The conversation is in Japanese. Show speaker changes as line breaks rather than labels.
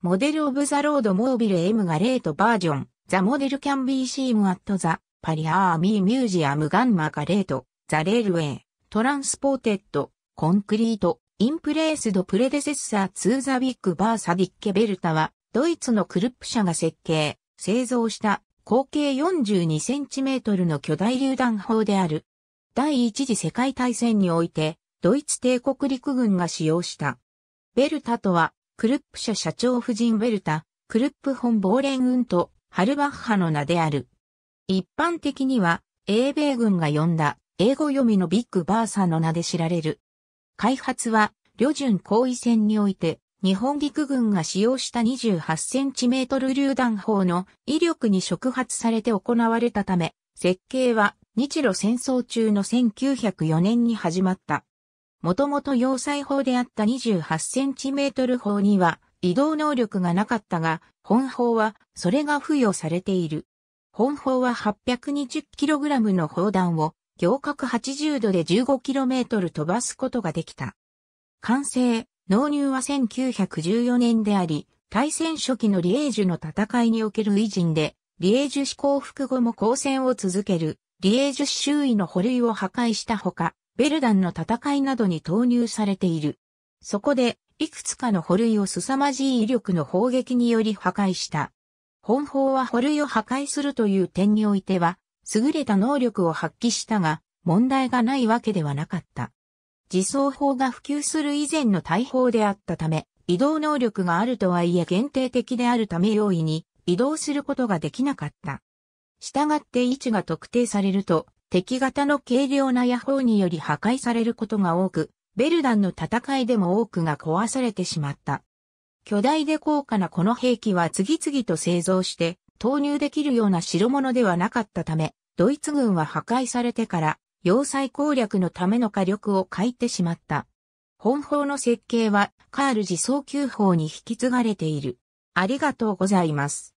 モデルオブザロードモービル M がレートバージョン、ザモデルキャンビーシームアットザ、パリアーミーミュージアムガンマガレート、ザレールウェイ、トランスポーテッド、コンクリート、インプレースドプレデセッサーツーザビッグバーサディッケベルタは、ドイツのクルップ社が設計、製造した口径4 2トルの巨大榴弾砲である。第一次世界大戦において、ドイツ帝国陸軍が使用した。ベルタとは、クルップ社社長夫人ウェルタ、クルップ本ボーレンウント、ハルバッハの名である。一般的には、英米軍が呼んだ、英語読みのビッグバーサの名で知られる。開発は、旅順行為戦において、日本陸軍が使用した28センチメートル榴弾砲の威力に触発されて行われたため、設計は日露戦争中の1904年に始まった。もともと要塞砲であった 28cm 砲には移動能力がなかったが、本砲はそれが付与されている。本砲は 820kg の砲弾を行角80度で 15km 飛ばすことができた。完成、納入は1914年であり、対戦初期のリエージュの戦いにおける偉人で、リエージュ市降伏後も抗戦を続ける、リエージュ周囲の保類を破壊したほか、ベルダンの戦いなどに投入されている。そこで、いくつかの捕類を凄まじい威力の砲撃により破壊した。本法は捕類を破壊するという点においては、優れた能力を発揮したが、問題がないわけではなかった。自走砲が普及する以前の大砲であったため、移動能力があるとはいえ限定的であるため容易に移動することができなかった。したがって位置が特定されると、敵型の軽量な野砲により破壊されることが多く、ベルダンの戦いでも多くが壊されてしまった。巨大で高価なこの兵器は次々と製造して投入できるような代物ではなかったため、ドイツ軍は破壊されてから要塞攻略のための火力を欠いてしまった。本法の設計はカール自走級砲に引き継がれている。ありがとうございます。